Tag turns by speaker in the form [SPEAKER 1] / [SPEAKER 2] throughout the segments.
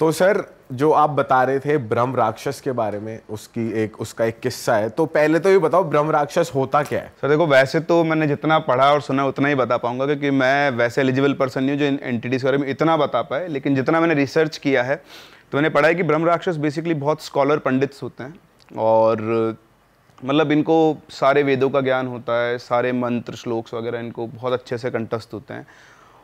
[SPEAKER 1] तो सर जो आप बता रहे थे ब्रह्म राक्षस के बारे में उसकी एक उसका एक किस्सा है तो पहले तो ये बताओ ब्रह्म राक्षस होता क्या है सर देखो वैसे तो मैंने जितना पढ़ा और सुना उतना ही बता पाऊंगा क्योंकि मैं वैसे एलिजिबल पर्सन नहीं हूँ जो इन एंटिटीज़ के बारे में इतना बता पाए लेकिन जितना मैंने रिसर्च किया है तो मैंने पढ़ा है कि ब्रह्म राक्षस बेसिकली बहुत स्कॉलर पंडित्स होते हैं और मतलब इनको सारे वेदों का ज्ञान होता है सारे मंत्र श्लोक्स वगैरह इनको बहुत अच्छे से कंटस्थ होते हैं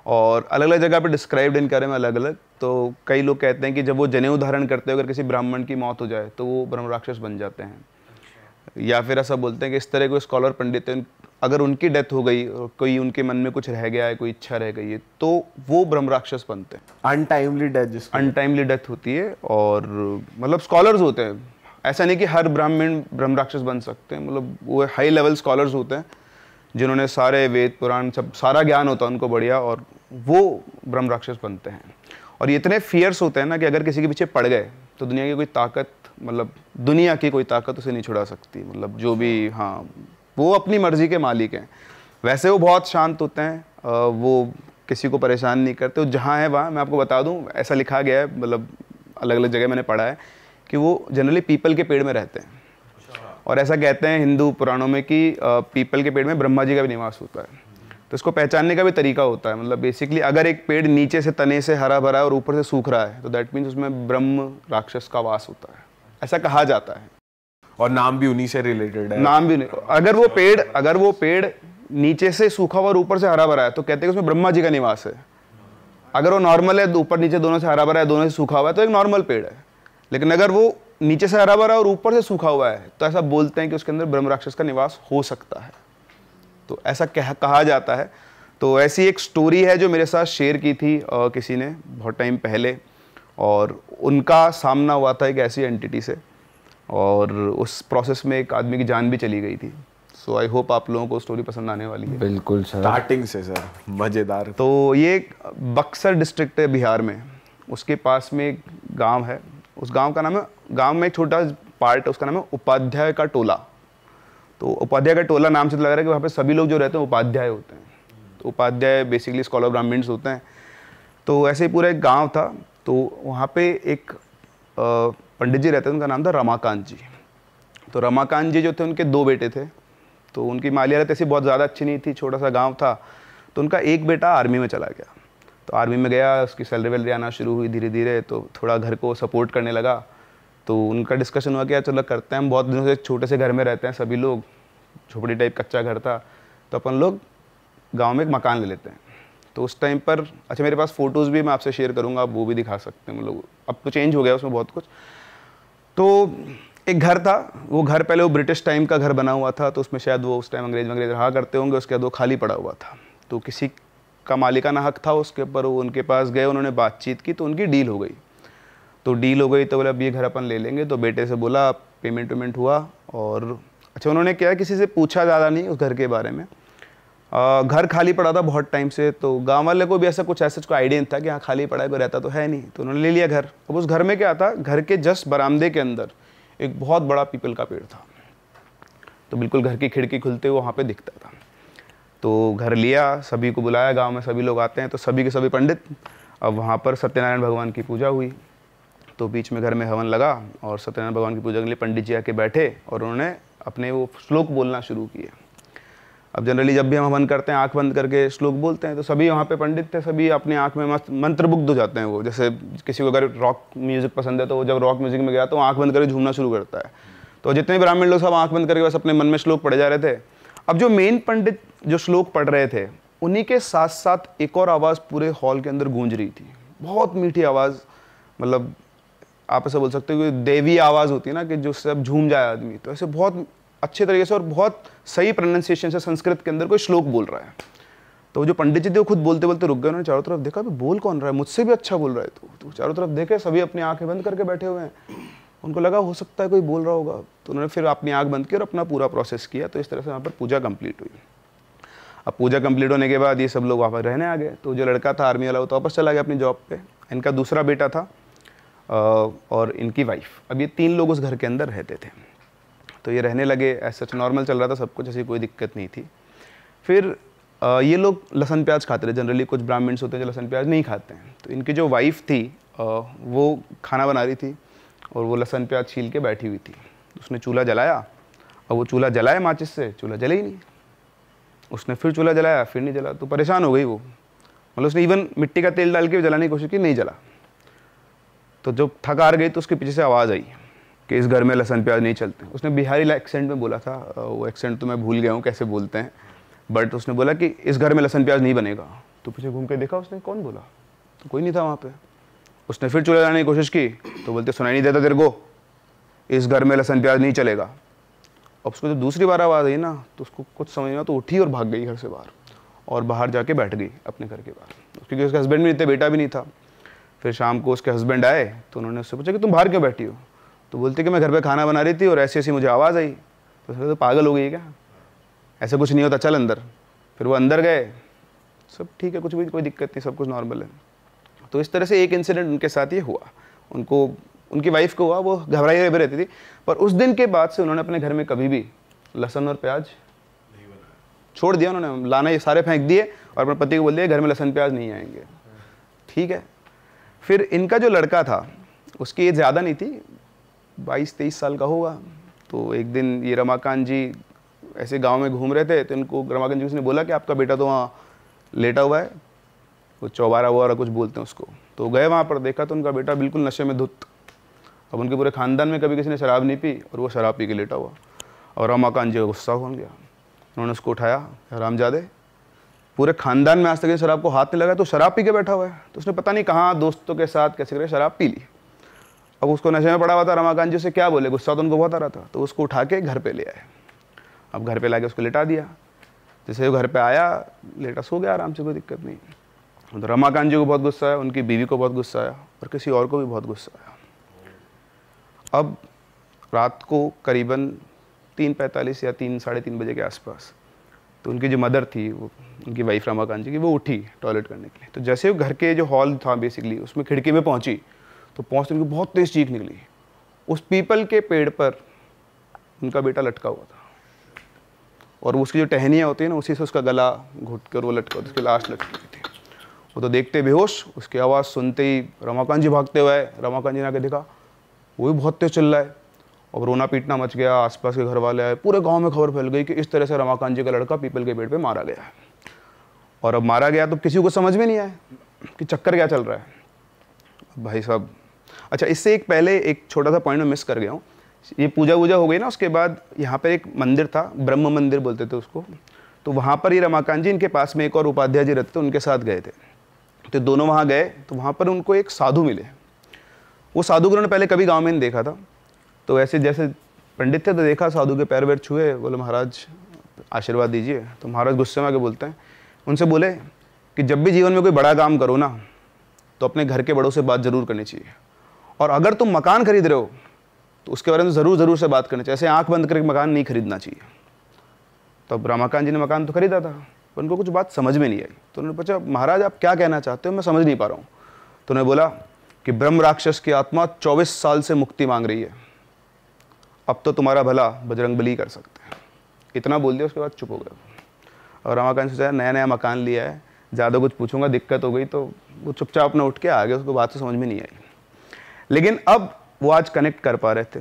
[SPEAKER 1] और अलग अलग जगह पे डिस्क्राइब्ड इन करें में अलग अलग तो कई लोग कहते हैं कि जब वो जनेऊ धारण करते हो अगर किसी ब्राह्मण की मौत हो जाए तो वो ब्रह्म राक्षस बन जाते हैं अच्छा। या फिर ऐसा बोलते हैं कि इस तरह के स्कॉलर पंडित हैं अगर उनकी डेथ हो गई और कोई उनके मन में कुछ रह गया है कोई इच्छा रह गई है तो वो ब्रह्म राक्षस बनते हैं अनटाइमली डेथ अनटाइमली डेथ होती है और मतलब स्कॉलर्स होते हैं ऐसा नहीं कि हर ब्राह्मण ब्रह्म राक्षस बन सकते हैं मतलब वो हाई लेवल स्कॉलर्स होते हैं जिन्होंने सारे वेद पुराण सब सारा ज्ञान होता है उनको बढ़िया और वो ब्रह्म राक्षस बनते हैं और ये इतने फियर्स होते हैं ना कि अगर किसी के पीछे पड़ गए तो दुनिया की कोई ताकत मतलब दुनिया की कोई ताकत उसे नहीं छुड़ा सकती मतलब जो भी हाँ वो अपनी मर्ज़ी के मालिक हैं वैसे वो बहुत शांत होते हैं वो किसी को परेशान नहीं करते वो जहाँ है वहाँ मैं आपको बता दूँ ऐसा लिखा गया है मतलब अलग अलग जगह मैंने पढ़ा है कि वो जनरली पीपल के पेड़ में रहते हैं और ऐसा कहते हैं हिंदू पुराणों में कि पीपल के पेड़ में ब्रह्मा जी का भी निवास होता है तो इसको पहचानने का भी तरीका होता है मतलब बेसिकली अगर एक पेड़ नीचे से तने से हरा भरा है और ऊपर से सूख रहा है तो दैट मीन्स उसमें ब्रह्म राक्षस का वास होता है ऐसा कहा जाता है और नाम भी उन्हीं से रिलेटेड है नाम भी अगर वो पेड़ अगर वो पेड़ नीचे से सूखा हुआ और ऊपर से हरा भरा है तो कहते हैं कि उसमें ब्रह्मा जी का निवास है अगर वो नॉर्मल है तो ऊपर नीचे दोनों से हरा भरा है दोनों से सूखा हुआ है तो एक नॉर्मल पेड़ है लेकिन अगर वो नीचे से हरा भरा और ऊपर से सूखा हुआ है तो ऐसा बोलते हैं कि उसके अंदर ब्रह्म राक्षस का निवास हो सकता है तो ऐसा कह कहा जाता है तो ऐसी एक स्टोरी है जो मेरे साथ शेयर की थी आ, किसी ने बहुत टाइम पहले और उनका सामना हुआ था एक ऐसी एंटिटी से और उस प्रोसेस में एक आदमी की जान भी चली गई थी सो आई होप आप लोगों को स्टोरी पसंद आने वाली है बिल्कुल सर स्टार्टिंग से सर मज़ेदार तो ये बक्सर डिस्ट्रिक्ट है बिहार में उसके पास में एक गांव है उस गांव का नाम है गांव में एक छोटा पार्ट उसका नाम है उपाध्याय का टोला तो उपाध्याय का टोला नाम से तो लग रहा है कि वहाँ पे सभी लोग जो रहते हैं उपाध्याय होते हैं तो उपाध्याय बेसिकली स्कॉलर ब्राह्मण्स होते हैं तो ऐसे ही पूरा एक गाँव था तो वहाँ पर एक पंडित जी रहते थे उनका नाम था रमाकांत जी तो रमाकांत जी जो थे उनके दो बेटे थे तो उनकी मालियारत ऐसी बहुत ज़्यादा अच्छी नहीं थी छोटा सा गाँव था तो उनका एक बेटा आर्मी में चला गया तो आर्मी में गया उसकी सैलरी वैलरी आना शुरू हुई धीरे धीरे तो थोड़ा घर को सपोर्ट करने लगा तो उनका डिस्कशन हुआ कि चलो करते हैं हम बहुत दिनों से छोटे से घर में रहते हैं सभी लोग झोपड़ी टाइप कच्चा घर था तो अपन लोग गाँव में एक मकान ले लेते हैं तो उस टाइम पर अच्छा मेरे पास फ़ोटोज़ भी मैं आपसे शेयर करूँगा आप वो भी दिखा सकते हैं मतलब अब तो चेंज हो गया उसमें बहुत कुछ तो एक घर था वो घर पहले वो ब्रिटिश टाइम का घर बना हुआ था तो उसमें शायद वो उस टाइम अंग्रेज अंग्रेज रहा करते होंगे उसके बाद वो खाली पड़ा हुआ था तो किसी का मालिकाना हक था उसके ऊपर वो उनके पास गए उन्होंने बातचीत की तो उनकी डील हो गई तो डील हो गई तो बोले अब ये घर अपन ले लेंगे तो बेटे से बोला पेमेंट वेमेंट हुआ और अच्छा उन्होंने क्या किसी से पूछा ज़्यादा नहीं उस घर के बारे में आ, घर खाली पड़ा था बहुत टाइम से तो गांव वाले को भी ऐसा कुछ ऐसा कोई आइडिया नहीं था कि हाँ खाली पड़ा है कोई रहता तो है नहीं तो उन्होंने ले लिया घर अब उस घर में क्या था घर के जस्ट बरामदे के अंदर एक बहुत बड़ा पीपल का पेड़ था तो बिल्कुल घर की खिड़की खुलते हुए वहाँ पर दिखता था तो घर लिया सभी को बुलाया गांव में सभी लोग आते हैं तो सभी के सभी पंडित अब वहाँ पर सत्यनारायण भगवान की पूजा हुई तो बीच में घर में हवन लगा और सत्यनारायण भगवान की पूजा के लिए पंडित जी आके बैठे और उन्होंने अपने वो श्लोक बोलना शुरू किए अब जनरली जब भी हम हवन करते हैं आँख बंद करके श्लोक बोलते हैं तो सभी वहाँ पे पंडित थे सभी अपनी आँख में मस्त मंत्रमुग्ध हो जाते हैं वो जैसे किसी को अगर रॉक म्यूज़िक पसंद है तो वो जब रॉक म्यूज़िक में गया तो आँख बंद करके झूमना शुरू करता है तो जितने ब्राह्मण लोग सब आँख बंद करके बस अपने मन में श्लोक पढ़े जा रहे थे अब जो मेन पंडित जो श्लोक पढ़ रहे थे उन्हीं के साथ साथ एक और आवाज़ पूरे हॉल के अंदर गूंज रही थी बहुत मीठी आवाज़ मतलब आप ऐसा बोल सकते हो कि देवी आवाज़ होती है ना कि जो सब झूम जाए आदमी तो ऐसे बहुत अच्छे तरीके से और बहुत सही प्रोनाउंसिएशन से संस्कृत के अंदर कोई श्लोक बोल रहा है तो जो पंडित जी थे वो खुद बोलते बोलते रुक गए उन्होंने चारों तरफ देखा भी बोल कौन रहा है मुझसे भी अच्छा बोल रहा है तो, तो चारों तरफ देखे सभी अपनी आंखें बंद करके बैठे हुए हैं उनको लगा हो सकता है कोई बोल रहा होगा तो उन्होंने फिर अपनी आँख बंद की और अपना पूरा प्रोसेस किया तो इस तरह से वहाँ पर पूजा कंप्लीट हुई अब पूजा कंप्लीट होने के बाद ये सब लोग वहाँ पर रहने आ गए तो जो लड़का था आर्मी वाला वो तो वापस चला गया अपनी जॉब पर इनका दूसरा बेटा था और इनकी वाइफ अब ये तीन लोग उस घर के अंदर रहते थे तो ये रहने लगे ऐसा नॉर्मल चल रहा था सब कुछ ऐसी कोई दिक्कत नहीं थी फिर ये लोग लहसन प्याज खाते रहे जनरली कुछ ब्राह्मण्स होते हैं जो लहसन प्याज नहीं खाते हैं तो इनकी जो वाइफ थी वो खाना बना रही थी और वो लहसन प्याज छील के बैठी हुई थी उसने चूल्हा जलाया और वो चूल्हा जलाए माचिस से चूल्हा जले ही नहीं उसने फिर चूल्हा जलाया फिर नहीं जला तो परेशान हो गई वो मतलब उसने इवन मिट्टी का तेल डाल के जलाने की कोशिश की नहीं जला तो जब थक हार गई तो उसके पीछे से आवाज़ आई कि इस घर में लहसन प्याज नहीं चलते उसने बिहारी एक्सेंट में बोला था वो एक्सेंट तो मैं भूल गया हूँ कैसे बोलते हैं बट उसने बोला कि इस घर में लहसन प्याज नहीं बनेगा तो पीछे घूम के देखा उसने कौन बोला तो कोई नहीं था वहाँ पर उसने फिर चूल्हा जलाने की कोशिश की तो बोलते सुनाई नहीं देता तेरे को इस घर में लहसन प्याज नहीं चलेगा अब उसको जब तो दूसरी बार आवाज़ आई ना तो उसको कुछ समझ में तो उठी और भाग गई घर से बाहर और बाहर जाके बैठ गई अपने घर के बाहर क्योंकि उसके हस्बैंड भी नहीं थे बेटा भी नहीं था फिर शाम को उसके हस्बैंड आए तो उन्होंने उससे पूछा कि तुम बाहर क्यों बैठी हो तो बोलते कि मैं घर पर खाना बना रही थी और ऐसी ऐसी मुझे आवाज़ आई तो उसने तो पागल हो गई क्या ऐसा कुछ नहीं होता चल अंदर फिर वो अंदर गए सब ठीक है कुछ भी कोई दिक्कत नहीं सब कुछ नॉर्मल है तो इस तरह से एक इंसिडेंट उनके साथ ये हुआ उनको उनकी वाइफ को हुआ वो घबराई हुई रहती थी पर उस दिन के बाद से उन्होंने अपने घर में कभी भी लहसन और प्याज छोड़ दिया उन्होंने लाना ये सारे फेंक दिए और अपने पति को बोल दिया घर में लहसन प्याज नहीं आएंगे ठीक है फिर इनका जो लड़का था उसकी एज ज़्यादा नहीं थी बाईस तेईस साल का होगा तो एक दिन ये रमाकांत जी ऐसे गांव में घूम रहे थे तो इनको रमाकांत जी उसने बोला कि आपका बेटा तो वहाँ लेटा हुआ है कुछ चौबारा वगैरह कुछ बोलते हैं उसको तो गए वहाँ पर देखा तो उनका बेटा बिल्कुल नशे में धुत अब उनके पूरे ख़ानदान में कभी किसी ने शराब नहीं पी और वो शराब पी के लेटा हुआ और रमाकांत जी का गुस्सा हो गया उन्होंने उसको उठाया राम जादे पूरे खानदान में आज तक शराब को हाथ नहीं लगाया तो शराब पी के बैठा हुआ है तो उसने पता नहीं कहाँ दोस्तों के साथ कैसे करके शराब पी ली अब उसको नशे में पड़ा हुआ था रमाकांत जी से क्या बोले गुस्सा तो उनको बहुत आ रहा था तो उसको उठा के घर पर ले आए अब घर पर ला के उसको लेटा दिया जैसे वो घर पर आया लेटा सो गया आराम से कोई दिक्कत नहीं तो रमाकांत जी को बहुत गुस्सा आया उनकी बीवी को बहुत गुस्सा आया और किसी और को भी बहुत गुस्सा आया अब रात को करीबन तीन पैंतालीस या तीन साढ़े तीन बजे के आसपास तो उनकी जो मदर थी वो उनकी वाइफ रमाकांत जी की वो उठी टॉयलेट करने के लिए तो जैसे वो घर के जो हॉल था बेसिकली उसमें खिड़की में पहुंची तो पहुँचते उनकी बहुत तेज़ चीख निकली उस पीपल के पेड़ पर उनका बेटा लटका हुआ था और उसकी जो टहनियाँ होती है ना उसी से उसका गला घुट कर वो लटका उसकी लाश लटकी हुई थी वो तो देखते बेहोश उसकी आवाज़ सुनते ही रमाकांत जी भागते हुए रमाकांत जी ने आके देखा वो भी बहुत तेज चल रहा है और रोना पीटना मच गया आसपास के घर वाले आए पूरे गांव में खबर फैल गई कि इस तरह से रमाकांत जी का लड़का पीपल के पेड़ पे मारा गया है और अब मारा गया तो किसी को समझ में नहीं आया कि चक्कर क्या चल रहा है भाई साहब अच्छा इससे एक पहले एक छोटा सा पॉइंट मैं मिस कर गया हूँ ये पूजा वूजा हो गई ना उसके बाद यहाँ पर एक मंदिर था ब्रह्म मंदिर बोलते थे उसको तो वहाँ पर ही रमाकांत जी इनके पास में एक और उपाध्याय जी रहते थे उनके साथ गए थे तो दोनों वहाँ गए तो वहाँ पर उनको एक साधु मिले वो साधु को पहले कभी गाँव में नहीं देखा था तो ऐसे जैसे पंडित थे तो देखा साधु के पैर वैर छुए बोले महाराज आशीर्वाद दीजिए तो महाराज गुस्से में आगे बोलते हैं उनसे बोले कि जब भी जीवन में कोई बड़ा काम करो ना तो अपने घर के बड़ों से बात ज़रूर करनी चाहिए और अगर तुम मकान खरीद रहे हो तो उसके बारे में ज़रूर ज़रूर से बात करनी चाहिए ऐसे आँख बंद करके मकान नहीं खरीदना चाहिए तब तो रामाकांत जी ने मकान तो खरीदा था पर उनको कुछ बात समझ में नहीं आई तो उन्होंने पूछा महाराज आप क्या कहना चाहते हो मैं समझ नहीं पा रहा हूँ तो उन्होंने बोला कि ब्रह्म राक्षस की आत्मा चौबीस साल से मुक्ति मांग रही है अब तो तुम्हारा भला बजरंग बली कर सकते हैं इतना बोल दिया उसके बाद चुप हो गया और रमाकांत सोचा नया नया मकान लिया है ज़्यादा कुछ पूछूंगा दिक्कत हो गई तो वो चुपचाप ना उठ के आ गया उसको बात तो समझ में नहीं आई लेकिन अब वो आज कनेक्ट कर पा रहे थे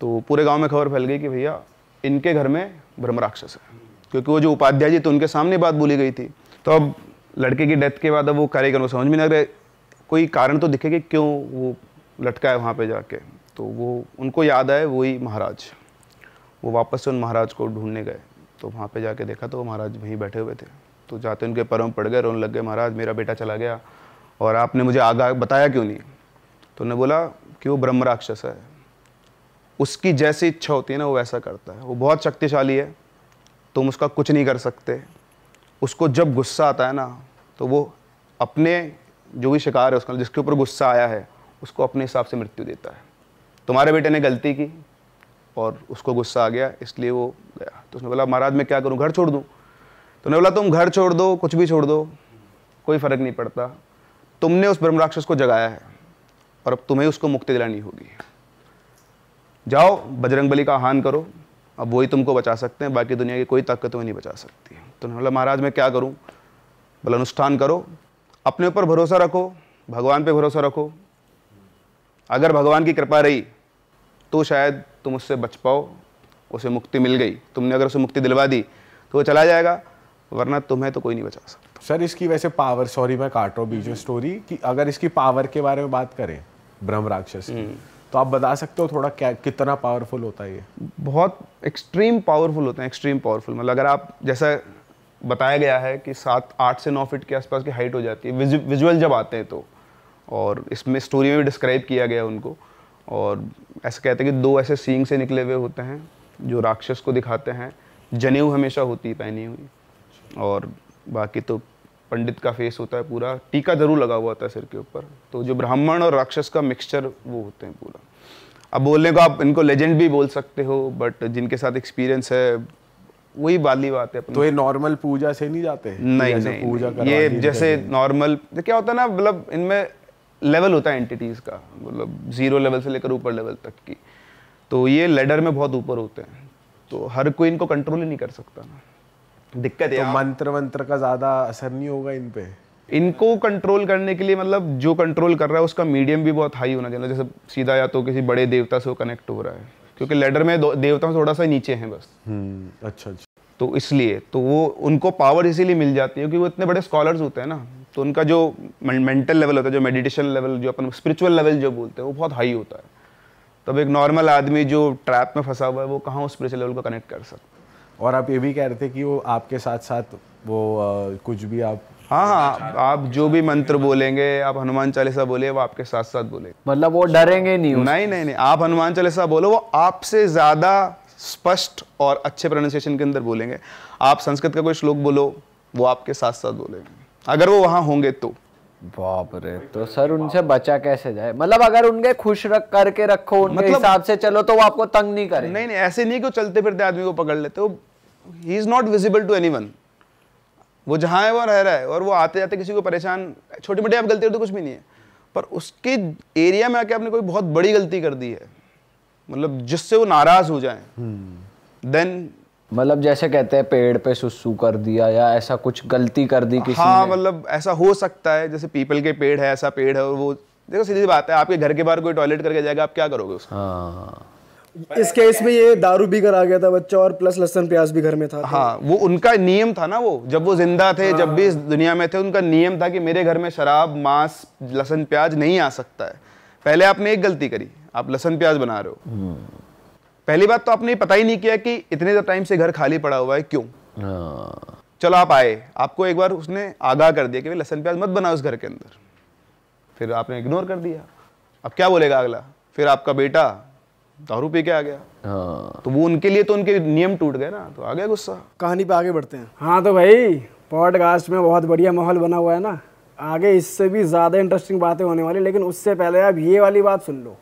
[SPEAKER 1] तो पूरे गांव में खबर फैल गई कि भैया इनके घर में ब्रह्म राक्षस है क्योंकि वो जो उपाध्याय जी तो उनके सामने बात बोली गई थी तो अब लड़के की डेथ के बाद अब वो कार्यक्रम को समझ में आ रहे कोई कारण तो दिखेगा क्यों वो लटका है वहाँ पे जाके तो वो उनको याद आए वही महाराज वो वापस से उन महाराज को ढूंढने गए तो वहाँ पे जाके देखा तो वो महाराज वहीं बैठे हुए थे तो जाते उनके परम पड़ गए रोने लग गए महाराज मेरा बेटा चला गया और आपने मुझे आगा बताया क्यों नहीं तो उन्होंने बोला कि वो ब्रह्म राक्षस है उसकी जैसी इच्छा होती है ना वो वैसा करता है वो बहुत शक्तिशाली है तुम उसका कुछ नहीं कर सकते उसको जब गुस्सा आता है ना तो वो अपने जो भी शिकार है उसका जिसके ऊपर गुस्सा आया है उसको अपने हिसाब से मृत्यु देता है तुम्हारे बेटे ने गलती की और उसको गुस्सा आ गया इसलिए वो गया तो उसने बोला महाराज मैं क्या करूँ घर छोड़ दूँ तो उन्होंने बोला तुम घर छोड़ दो कुछ भी छोड़ दो कोई फ़र्क नहीं पड़ता तुमने उस ब्रह्म राक्षस को जगाया है और अब तुम्हें उसको मुक्ति दिलानी होगी जाओ बजरंगबली का आह्वान करो अब वही तुमको बचा सकते हैं बाकी दुनिया की कोई ताकत तुम्हें नहीं बचा सकती तो बोला महाराज मैं क्या करूँ बोला अनुष्ठान करो अपने ऊपर भरोसा रखो भगवान पे भरोसा रखो अगर भगवान की कृपा रही तो शायद तुम उससे बच पाओ उसे मुक्ति मिल गई तुमने अगर उसे मुक्ति दिलवा दी तो वो चला जाएगा वरना तुम्हें तो कोई नहीं बचा सकता सर इसकी वैसे पावर सॉरी मैं काट रहा हूँ बीच में स्टोरी कि अगर इसकी पावर के बारे में बात करें ब्रह्म राक्षस की हम्म। तो आप बता सकते हो थोड़ा क्या कितना पावरफुल होता है ये बहुत एक्सट्रीम पावरफुल होते हैं एक्सट्रीम पावरफुल मतलब अगर आप जैसा बताया गया है कि सात आठ से नौ फीट के आसपास की हाइट हो जाती है विजुअल जब आते हैं तो और इसमें स्टोरी में भी डिस्क्राइब किया गया उनको और ऐसे कहते हैं कि दो ऐसे सींग से निकले हुए होते हैं जो राक्षस को दिखाते हैं जनेऊ हमेशा होती पहनी हुई और बाकी तो पंडित का फेस होता है पूरा टीका जरूर लगा हुआ होता है सिर के ऊपर तो जो ब्राह्मण और राक्षस का मिक्सचर वो होते हैं पूरा अब बोलने को आप इनको लेजेंड भी बोल सकते हो बट जिनके साथ एक्सपीरियंस है वही वाली बात है तो ये नॉर्मल पूजा से नहीं जाते नहीं नहीं पूजा नहीं, ये जैसे नॉर्मल तो क्या होता है ना मतलब इनमें लेवल होता है एंटिटीज़ का मतलब जीरो लेवल से लेकर ऊपर लेवल तक की तो ये लेडर में बहुत ऊपर होते हैं तो हर कोई इनको कंट्रोल ही नहीं कर सकता ना दिक्कत है तो मंत्र वंत्र का ज़्यादा असर नहीं होगा इन पे इनको कंट्रोल करने के लिए मतलब जो कंट्रोल कर रहा है उसका मीडियम भी बहुत हाई होना चाहिए जैसे सीधा या तो किसी बड़े देवता से वो कनेक्ट हो रहा है क्योंकि लेडर में देवता थोड़ा सा नीचे हैं बस हम्म, अच्छा अच्छा तो इसलिए तो वो उनको पावर इसीलिए मिल जाती है क्योंकि वो इतने बड़े स्कॉलर्स होते हैं ना तो उनका जो मेंटल लेवल होता है जो मेडिटेशन लेवल जो अपन स्पिरिचुअल लेवल जो बोलते हैं वो बहुत हाई होता है तब एक नॉर्मल आदमी जो ट्रैप में फंसा हुआ है वो कहाँ उस स्पिरिचुअल लेवल को कनेक्ट कर सकता है और आप ये भी कह रहे थे कि वो आपके साथ साथ वो आ, कुछ भी आप हाँ हाँ आप जो भी मंत्र बोलेंगे आप हनुमान चालीसा बोले वो आपके साथ साथ बोले मतलब वो डरेंगे नहीं नहीं नहीं नहीं आप हनुमान चालीसा बोलो वो आपसे ज़्यादा स्पष्ट और अच्छे प्रोनाउंसिएशन के अंदर बोलेंगे आप संस्कृत का कोई श्लोक बोलो वो आपके साथ साथ बोलेंगे अगर वो वहाँ होंगे तो बाप रे तो सर उनसे बचा कैसे जाए मतलब अगर उनके खुश रख करके रखो उनके मतलब, हिसाब से चलो तो वो आपको तंग नहीं करे नहीं नहीं ऐसे नहीं कि चलते फिरते आदमी को पकड़ लेते वो ही is not visible to any वो जहाँ है वो रह रहा है और वो आते जाते किसी को परेशान छोटी मोटी आप गलती तो कुछ भी नहीं है पर उसके एरिया में आके आपने कोई बहुत बड़ी गलती कर दी है मतलब जिससे वो नाराज हो जाए देन हम्म। मतलब जैसे कहते हैं पेड़ पे सुसु कर दिया या ऐसा कुछ गलती कर दी किसी हाँ मतलब ऐसा हो सकता है जैसे पीपल के पेड़ है ऐसा पेड़ है और वो देखो सीधी बात है आपके घर के बाहर कोई टॉयलेट करके जाएगा आप क्या करोगे उसको हाँ। इस केस में ये दारू भी कर आ गया था बच्चा और प्लस लहसन प्याज भी घर में था तो हाँ वो उनका नियम था ना वो जब वो जिंदा थे हाँ। जब भी इस हाँ। दुनिया में थे उनका नियम था कि मेरे घर में शराब मांस लहसन प्याज नहीं आ सकता है पहले आपने एक गलती करी आप लहसन प्याज बना रहे हो हम्म। पहली बात तो आपने पता ही नहीं किया कि इतने टाइम से घर खाली पड़ा हुआ है क्यों हाँ। चलो आप आए आपको एक बार उसने आगाह कर दिया कि भाई लहसन प्याज मत बनाओ उस घर के अंदर फिर आपने इग्नोर कर दिया अब क्या बोलेगा अगला फिर आपका बेटा दारू पी के आ गया हाँ। तो वो उनके लिए तो उनके नियम टूट गए ना तो आ गया गुस्सा कहानी पे आगे बढ़ते हैं हाँ तो भाई पॉडकास्ट में बहुत बढ़िया माहौल बना हुआ है ना आगे इससे भी ज़्यादा इंटरेस्टिंग बातें होने वाली लेकिन उससे पहले आप ये वाली बात सुन लो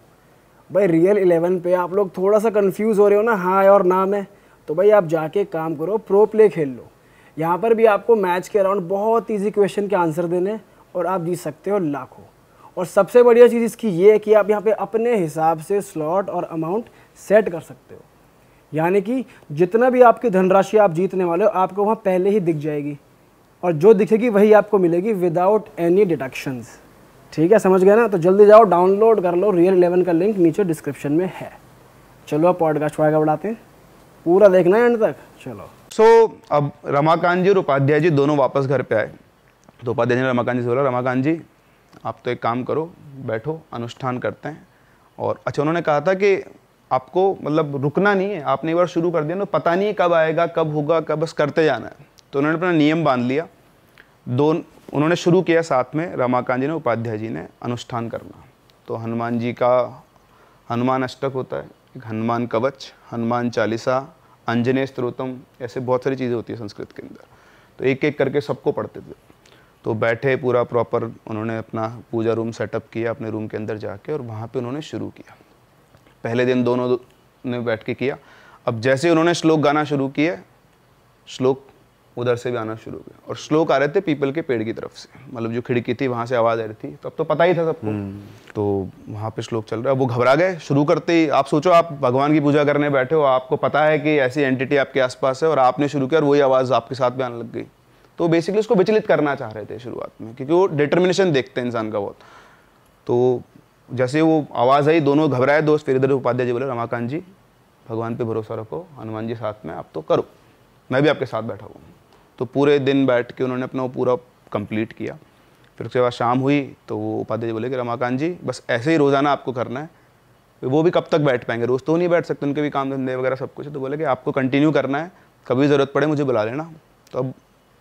[SPEAKER 1] भाई रियल इलेवन पे आप लोग थोड़ा सा कंफ्यूज हो रहे हो ना हाँ और ना है तो भाई आप जाके काम करो प्रो प्ले खेल लो यहाँ पर भी आपको मैच के अराउंड बहुत ईजी क्वेश्चन के आंसर देने और आप जीत सकते हो लाखों और सबसे बढ़िया चीज़ इसकी ये है कि आप यहाँ पे अपने हिसाब से स्लॉट और अमाउंट सेट कर सकते हो यानी कि जितना भी आपकी धनराशि आप जीतने वाले हो आपको वहाँ पहले ही दिख जाएगी और जो दिखेगी वही आपको मिलेगी विदाउट एनी डिडक्शंस ठीक है समझ गए ना तो जल्दी जाओ डाउनलोड कर लो रियल इलेवन का लिंक नीचे डिस्क्रिप्शन में है चलो आप पॉडकास्ट वायगा बढ़ाते हैं पूरा देखना है एंड तक चलो सो so, अब रमाकांत जी और उपाध्याय जी दोनों वापस घर पे आए तो उपाध्याय जी ने रमाकांत जी से बोला रमाकांत जी आप तो एक काम करो बैठो अनुष्ठान करते हैं और अच्छा उन्होंने कहा था कि आपको मतलब रुकना नहीं है आपने एक बार शुरू कर दिया ना तो पता नहीं कब आएगा कब होगा कब बस करते जाना है तो उन्होंने अपना नियम बांध लिया दो उन्होंने शुरू किया साथ में रमाकांत जी ने उपाध्याय जी ने अनुष्ठान करना तो हनुमान जी का हनुमान अष्टक होता है एक हनुमान कवच हनुमान चालीसा अंजने स्त्रोतम ऐसे बहुत सारी चीज़ें होती है संस्कृत के अंदर तो एक एक करके सबको पढ़ते थे तो बैठे पूरा प्रॉपर उन्होंने अपना पूजा रूम सेटअप किया अपने रूम के अंदर जाके और वहाँ पे उन्होंने शुरू किया पहले दिन दोनों ने बैठ के किया अब जैसे उन्होंने श्लोक गाना शुरू किया श्लोक उधर से भी आना शुरू हो गया और स्लोक आ रहे थे पीपल के पेड़ की तरफ से मतलब जो खिड़की थी वहाँ से आवाज़ आ रही थी तो अब तो पता ही था सबको हम्म। तो वहाँ पे श्लोक चल रहा है वो घबरा गए शुरू करते ही आप सोचो आप भगवान की पूजा करने बैठे हो आपको पता है कि ऐसी एंटिटी आपके आसपास है और आपने शुरू किया और वही आवाज़ आपके साथ भी आने लग गई तो बेसिकली उसको विचलित करना चाह रहे थे शुरुआत में क्योंकि वो डिटर्मिनेशन देखते हैं इंसान का बहुत तो जैसे वो आवाज़ आई दोनों घबराए दोस्त फिर इधर उपाध्याय जी बोले रमाकांत जी भगवान पे भरोसा रखो हनुमान जी साथ में आप तो करो मैं भी आपके साथ बैठा हुआ तो पूरे दिन बैठ के उन्होंने अपना वो पूरा कंप्लीट किया फिर उसके बाद शाम हुई तो वो उपाध्याय बोले कि रमाकांत जी बस ऐसे ही रोज़ाना आपको करना है वो भी कब तक बैठ पाएंगे रोज़ तो नहीं बैठ सकते उनके भी काम धंधे वगैरह सब कुछ है तो बोले कि आपको कंटिन्यू करना है कभी ज़रूरत पड़े मुझे बुला लेना तो अब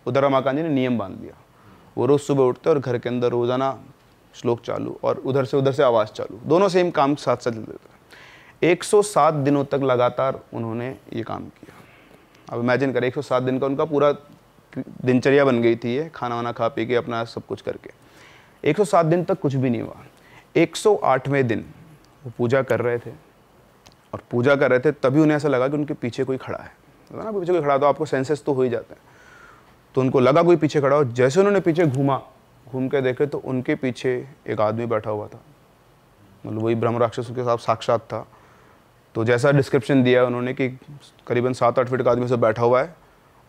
[SPEAKER 1] उधर रमाकांत जी ने नियम बांध दिया वो रोज़ सुबह उठते और घर के अंदर रोज़ाना श्लोक चालू और उधर से उधर से आवाज़ चालू दोनों सेम काम साथ साथ चलते थे एक दिनों तक लगातार उन्होंने ये काम किया अब इमेजिन करें एक दिन का उनका पूरा दिनचर्या बन गई थी ये खाना वाना खा पी के अपना सब कुछ करके 107 दिन तक कुछ भी नहीं हुआ 108वें दिन वो पूजा कर रहे थे और पूजा कर रहे थे तभी उन्हें ऐसा लगा कि उनके पीछे कोई खड़ा है तो ना पीछे कोई खड़ा तो आपको सेंसेस तो हो ही जाते हैं तो उनको लगा कोई पीछे खड़ा हो जैसे उन्होंने पीछे घूमा घूम के देखे तो उनके पीछे एक आदमी बैठा हुआ था मतलब वही ब्रह्म राक्षस के साथ साक्षात था तो जैसा डिस्क्रिप्शन दिया उन्होंने कि करीबन सात आठ फीट का आदमी से बैठा हुआ है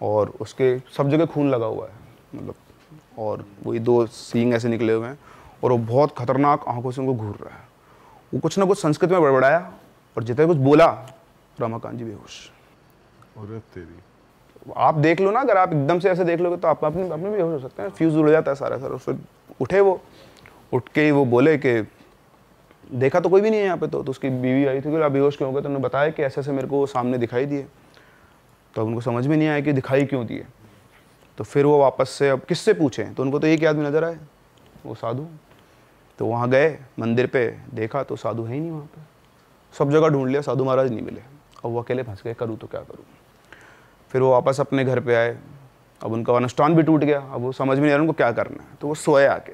[SPEAKER 1] और उसके सब जगह खून लगा हुआ है मतलब और वही दो सींग ऐसे निकले हुए हैं और वो बहुत खतरनाक आंखों से उनको घूर रहा है वो कुछ ना कुछ संस्कृत में बड़बड़ाया और जितना कुछ बोला रामाकांत जी बेहोश और तेरी आप देख लो ना अगर आप एकदम से ऐसे देख लोगे तो आप अपने अपने भी हो सकते हैं फ्यूज़ उड़ जाता है सारा सर फिर उठे वो उठ के वो बोले कि देखा तो कोई भी नहीं है यहाँ पे तो, तो उसकी बीवी आई थी कि आप बेहोश क्यों हो गए तो उन्होंने बताया कि ऐसे ऐसे मेरे को सामने दिखाई दिए तो अब उनको समझ में नहीं आया कि दिखाई क्यों दिए तो फिर वो वापस से अब किससे पूछें तो उनको तो एक आदमी नज़र आए वो साधु तो वहाँ गए मंदिर पे देखा तो साधु है ही नहीं वहाँ पे सब जगह ढूंढ लिया साधु महाराज नहीं मिले अब वो अकेले फंस गए करूँ तो क्या करूँ फिर वो वापस अपने घर पे आए अब उनका अनुष्ठान भी टूट गया अब वो समझ में नहीं आ रहा उनको क्या करना है तो वो सोए आके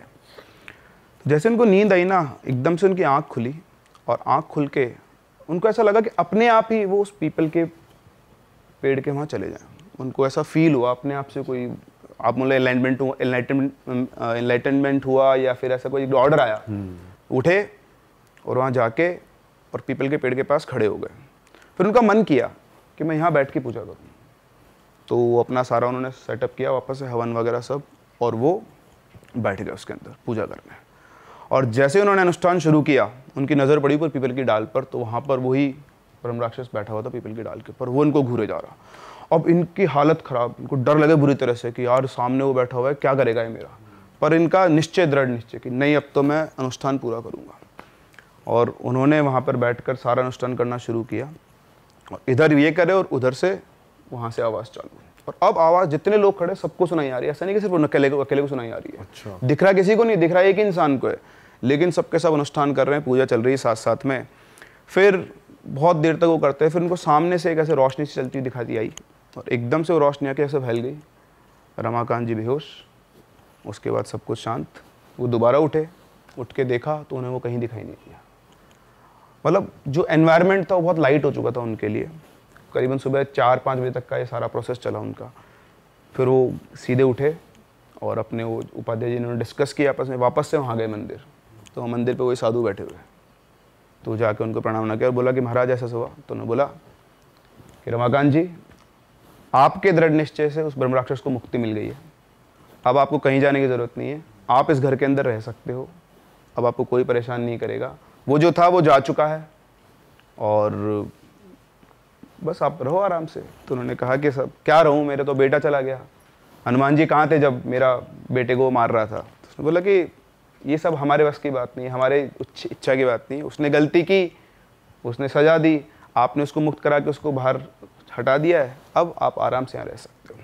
[SPEAKER 1] तो जैसे उनको नींद आई ना एकदम से उनकी आँख खुली और आँख खुल के उनको ऐसा लगा कि अपने आप ही वो उस पीपल के पेड़ के वहाँ चले जाएँ उनको ऐसा फील हुआ अपने आप से कोई आप मतलब एनलाइटमेंट हुआ एनलाइटनमेंट हुआ या फिर ऐसा कोई ऑर्डर आया हम्म। उठे और वहाँ जाके और पीपल के पेड़ के पास खड़े हो गए फिर उनका मन किया कि मैं यहाँ बैठ के पूजा करूँ तो वो अपना सारा उन्होंने सेटअप किया वापस से हवन वगैरह सब और वो बैठ गए उसके अंदर पूजा करने और जैसे उन्होंने अनुष्ठान शुरू किया उनकी नज़र पड़ी पर पीपल की डाल पर तो वहाँ पर वही ब्रह्म राक्षस बैठा हुआ था पीपल के डाल के पर वो इनको घूरे जा रहा अब इनकी हालत खराब इनको डर लगे बुरी तरह से कि यार सामने वो बैठा हुआ है क्या करेगा ये मेरा पर इनका निश्चय दृढ़ निश्चय कि नहीं अब तो मैं अनुष्ठान पूरा करूँगा और उन्होंने वहाँ पर कर सारा अनुष्ठान करना शुरू किया और इधर ये करे और उधर से वहाँ से आवाज़ चालू और अब आवाज़ जितने लोग खड़े सबको सुनाई आ रही है ऐसा नहीं कि सिर्फ अकेले को अकेले को सुनाई आ रही है अच्छा। दिख रहा किसी को नहीं दिख रहा एक इंसान को है लेकिन सबके सब अनुष्ठान कर रहे हैं पूजा चल रही है साथ साथ में फिर बहुत देर तक वो करते हैं फिर उनको सामने से एक ऐसे रोशनी से चलती हुई दिखा दी आई और एकदम से वो रोशनी आके ऐसे फैल गई रमाकांत जी बेहोश उसके बाद सब कुछ शांत वो दोबारा उठे उठ के देखा तो उन्हें वो कहीं दिखाई नहीं दिया मतलब जो एनवायरनमेंट था वो बहुत लाइट हो चुका था उनके लिए करीबन सुबह चार पाँच बजे तक का ये सारा प्रोसेस चला उनका फिर वो सीधे उठे और अपने वो उपाध्याय जी ने डिस्कस किया आपस में वापस से वहाँ गए मंदिर तो मंदिर पे वही साधु बैठे हुए तो जाके उनको प्रणाम न किया और बोला कि महाराज ऐसा हुआ तो उन्होंने बोला कि रमाकांत जी आपके दृढ़ निश्चय से उस ब्रह्मराक्षस को मुक्ति मिल गई है अब आपको कहीं जाने की ज़रूरत नहीं है आप इस घर के अंदर रह सकते हो अब आपको कोई परेशान नहीं करेगा वो जो था वो जा चुका है और बस आप रहो आराम से तो उन्होंने कहा कि सब क्या रहूँ मेरा तो बेटा चला गया हनुमान जी कहाँ थे जब मेरा बेटे को मार रहा था तो उसने बोला कि ये सब हमारे बस की बात नहीं हमारे इच्छा की बात नहीं उसने गलती की उसने सजा दी आपने उसको मुक्त करा के उसको बाहर हटा दिया है अब आप आराम से यहाँ रह सकते हो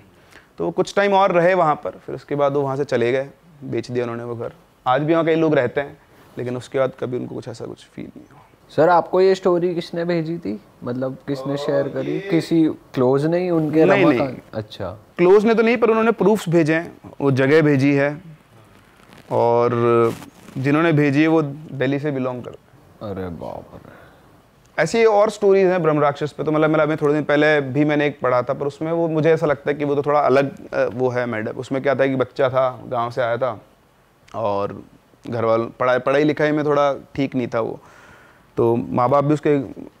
[SPEAKER 1] तो कुछ टाइम और रहे वहाँ पर फिर उसके बाद वो वहाँ से चले गए बेच दिया उन्होंने वो घर आज भी वहाँ कई लोग रहते हैं लेकिन उसके बाद कभी उनको कुछ ऐसा कुछ फील नहीं हुआ सर आपको ये स्टोरी किसने भेजी थी मतलब किसने शेयर करी किसी क्लोज नहीं उनके नहीं, नहीं। अच्छा क्लोज ने तो नहीं पर उन्होंने प्रूफ्स भेजे हैं वो जगह भेजी है और जिन्होंने भेजी है वो दिल्ली से बिलोंग कर अरे बाप रे ऐसी और स्टोरीज हैं ब्रह्म राक्षस पे तो मतलब मेरा अभी थोड़े दिन पहले भी मैंने एक पढ़ा था पर उसमें वो मुझे ऐसा लगता है कि वो तो थोड़ा अलग वो है मैडम उसमें क्या था कि बच्चा था गांव से आया था और घर वालों पढ़ाई पढ़ाई लिखाई में थोड़ा ठीक नहीं था वो तो माँ बाप भी उसके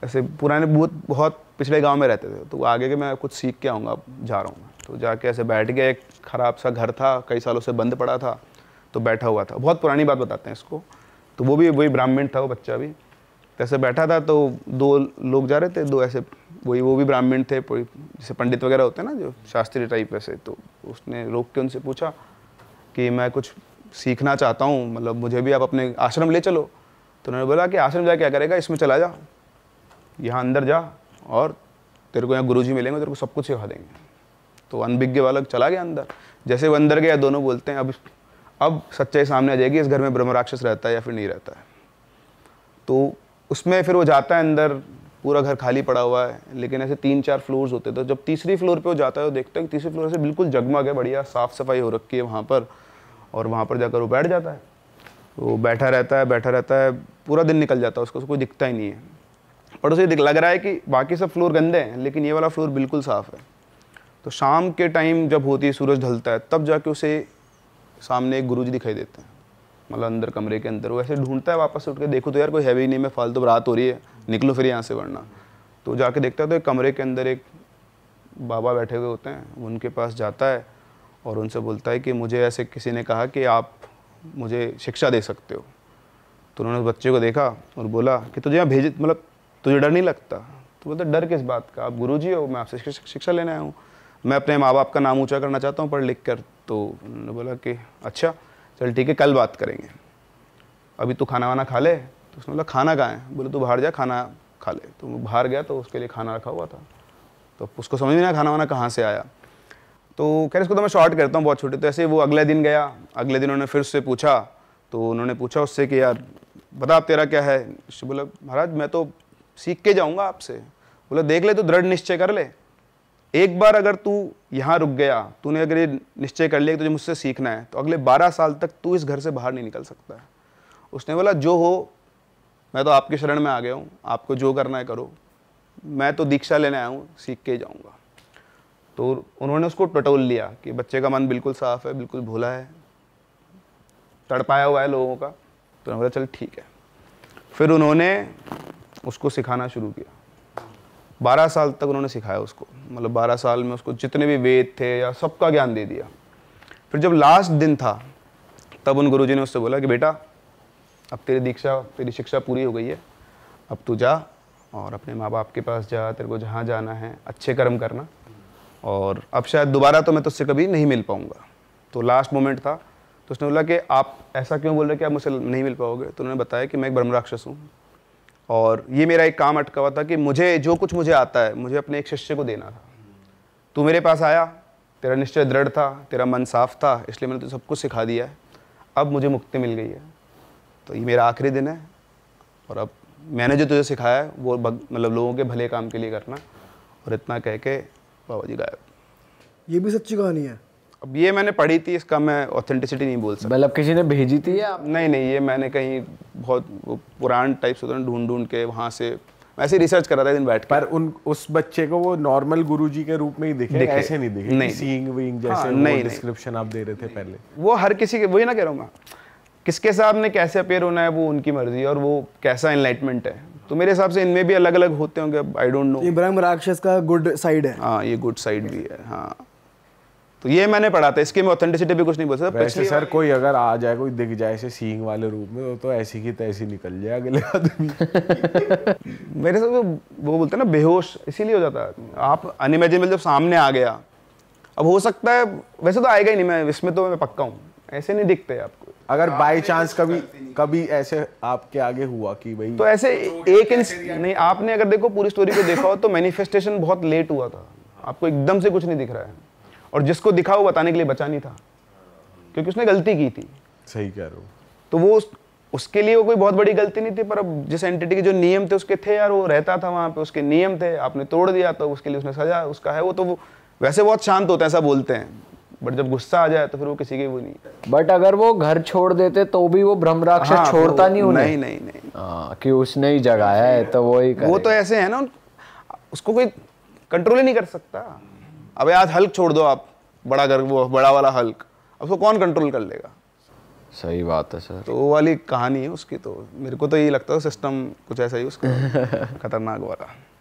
[SPEAKER 1] ऐसे पुराने बहुत बहुत पिछले गाँव में रहते थे तो आगे के मैं कुछ सीख के आऊँगा जा रहा हूँ तो जाके ऐसे बैठ गया एक ख़राब सा घर था कई सालों से बंद पड़ा था तो बैठा हुआ था बहुत पुरानी बात बताते हैं इसको तो वो भी वही ब्राह्मण था वो बच्चा भी तो ऐसे बैठा था तो दो लोग जा रहे थे दो ऐसे वही वो भी ब्राह्मण थे जैसे पंडित वगैरह होते हैं ना जो शास्त्रीय टाइप वैसे तो उसने रोक के उनसे पूछा कि मैं कुछ सीखना चाहता हूँ मतलब मुझे भी आप अपने आश्रम ले चलो तो उन्होंने बोला कि आश्रम जा क्या करेगा इसमें चला जा यहाँ अंदर जा और तेरे को यहाँ जी मिलेंगे तेरे को सब कुछ सिखा देंगे तो अनभिज्ञ बालक चला गया अंदर जैसे वो अंदर गया दोनों बोलते हैं अब अब सच्चाई सामने आ जाएगी इस घर में ब्रह्म राक्षस रहता है या फिर नहीं रहता है तो उसमें फिर वो जाता है अंदर पूरा घर खाली पड़ा हुआ है लेकिन ऐसे तीन चार फ्लोर्स होते थे तो जब तीसरी फ्लोर पे वो जाता है तो देखता है कि तीसरे फ्लोर से बिल्कुल जगमग है बढ़िया साफ़ सफाई हो रखी है वहाँ पर और वहाँ पर जाकर वो बैठ जाता है वो बैठा रहता है बैठा रहता है पूरा दिन निकल जाता है उसको कोई दिखता ही नहीं है पर उसे लग रहा है कि बाकी सब फ्लोर गंदे हैं लेकिन ये वाला फ्लोर बिल्कुल साफ़ है तो शाम के टाइम जब होती है सूरज ढलता है तब जाके उसे सामने एक गुरु जी दिखाई देते हैं मतलब अंदर कमरे के अंदर वो ऐसे ढूंढता है वापस उठ के देखो तो यार कोई हैवी नहीं मैं फालतू तो रात हो रही है निकलो फिर यहाँ से वरना तो जाके देखता है तो एक कमरे के अंदर एक बाबा बैठे हुए होते हैं उनके पास जाता है और उनसे बोलता है कि मुझे ऐसे किसी ने कहा कि आप मुझे शिक्षा दे सकते हो तो उन्होंने उस बच्चे को देखा और बोला कि तुझे यहाँ भेज मतलब तुझे डर नहीं लगता तो बोलते डर किस बात का आप गुरु जी हो मैं आपसे शिक्षा लेने आया हूँ मैं अपने माँ बाप का नाम ऊँचा करना चाहता हूँ पढ़ लिख कर तो उन्होंने बोला कि अच्छा चल ठीक है कल बात करेंगे अभी तू खाना वाना खा ले तो उसने बोला खाना कहाँ है बोले तू बाहर जा खाना खा ले तो बाहर गया तो उसके लिए खाना रखा हुआ था तो उसको समझ में ना खाना वाना कहाँ से आया तो खैर इसको तो मैं शॉर्ट करता हूँ बहुत छोटे तो ऐसे वो अगले दिन गया अगले दिन उन्होंने फिर उससे पूछा तो उन्होंने पूछा उससे कि यार बता आप तेरा क्या है बोला महाराज मैं तो सीख के जाऊँगा आपसे बोला देख ले तो दृढ़ निश्चय कर ले एक बार अगर तू यहाँ रुक गया तूने अगर ये निश्चय कर लिया कि तुझे मुझसे सीखना है तो अगले बारह साल तक तू इस घर से बाहर नहीं निकल सकता है उसने बोला जो हो मैं तो आपके शरण में आ गया हूँ आपको जो करना है करो मैं तो दीक्षा लेने आया हूँ सीख के जाऊँगा तो उन्होंने उसको टटोल लिया कि बच्चे का मन बिल्कुल साफ है बिल्कुल भोला है तड़पाया हुआ है लोगों का तो उन्होंने बोला चल ठीक है फिर उन्होंने उसको सिखाना शुरू किया बारह साल तक उन्होंने सिखाया उसको मतलब बारह साल में उसको जितने भी वेद थे या सबका ज्ञान दे दिया फिर जब लास्ट दिन था तब उन गुरुजी ने उससे बोला कि बेटा अब तेरी दीक्षा तेरी शिक्षा पूरी हो गई है अब तू जा और अपने माँ बाप के पास जा तेरे को जहाँ जाना है अच्छे कर्म करना और अब शायद दोबारा तो मैं तुझसे कभी नहीं मिल पाऊँगा तो लास्ट मोमेंट था तो उसने बोला कि आप ऐसा क्यों बोल रहे कि आप मुझसे नहीं मिल पाओगे तो उन्होंने बताया कि मैं एक ब्रह्म राक्षस हूँ और ये मेरा एक काम अटका हुआ था कि मुझे जो कुछ मुझे आता है मुझे अपने एक शिष्य को देना था तू मेरे पास आया तेरा निश्चय दृढ़ था तेरा मन साफ था इसलिए मैंने तुझे सब कुछ सिखा दिया है अब मुझे मुक्ति मिल गई है तो ये मेरा आखिरी दिन है और अब मैंने जो तुझे सिखाया है वो मतलब लोगों के भले काम के लिए करना और इतना कह के बाबा जी गायब ये भी सच्ची कहानी है अब ये मैंने पढ़ी थी इसका मैं ऑथेंटिसिटी नहीं बोल सकता मतलब किसी ने भेजी थी या नहीं नहीं ये मैंने कहीं बहुत पुरान टाइप्स होते ढूंढ ढूंढ के वहाँ से वैसे रिसर्च कर रहा था दिन बैठ पर उन उस बच्चे को वो नॉर्मल गुरुजी के रूप में ही दिखे, दिखे ऐसे नहीं दिखे नहीं सीइंग विंग जैसे हाँ, नहीं डिस्क्रिप्शन आप दे रहे थे पहले वो हर किसी के वही ना कह रहा हूँ किसके हिसाब ने कैसे अपेयर होना है वो उनकी मर्जी और वो कैसा इनलाइटमेंट है तो मेरे हिसाब से इनमें भी अलग अलग होते होंगे आई डोंट नो इब्राहिम राक्षस का गुड साइड है हाँ ये गुड साइड भी है हाँ तो ये मैंने पढ़ा था इसके में ऑथेंटिसिटी भी कुछ नहीं बोल सकता वैसे सर कोई अगर आ जाए कोई दिख जाए ऐसे सींग वाले रूप में तो ऐसी की तैसी निकल जाए अगले आदमी मेरे साथ वो बोलते हैं ना बेहोश इसीलिए हो जाता है आप अनइमेजिनेबल जब सामने आ गया अब हो सकता है वैसे तो आएगा ही नहीं मैं इसमें तो मैं पक्का हूँ ऐसे नहीं दिखते आपको अगर बाई चांस कभी कभी ऐसे आपके आगे हुआ कि भाई तो ऐसे तो एक नहीं आपने अगर देखो पूरी स्टोरी को देखा हो तो मैनिफेस्टेशन बहुत लेट हुआ था आपको एकदम से कुछ नहीं दिख रहा है और जिसको दिखा वो बताने के लिए बचा नहीं था क्योंकि उसने गलती की थी सही कह रहे हो तो वो उसके लिए वो कोई बहुत बड़ी गलती नहीं थी पर अब जिस एंटिटी के जो नियम थे उसके थे यार वो रहता था वहां पे उसके नियम थे आपने तोड़ दिया तो उसके लिए उसने सजा उसका है वो तो वो वैसे बहुत शांत होता है ऐसा बोलते हैं बट जब गुस्सा आ जाए तो फिर वो किसी के वो नहीं बट अगर वो घर छोड़ देते तो भी वो ब्रह्म राक्षस हाँ, छोड़ता नहीं उन्हें नहीं नहीं नहीं आ, हाँ, कि उसने ही जगाया है तो वो ही वो तो ऐसे है ना उसको कोई कंट्रोल ही नहीं कर सकता अब आज हल्क छोड़ दो आप बड़ा गर्व वो बड़ा वाला हल्क अब उसको कौन कंट्रोल कर लेगा सही बात है सर तो वो वाली कहानी है उसकी तो मेरे को तो यही लगता है सिस्टम कुछ ऐसा ही उसका खतरनाक वाला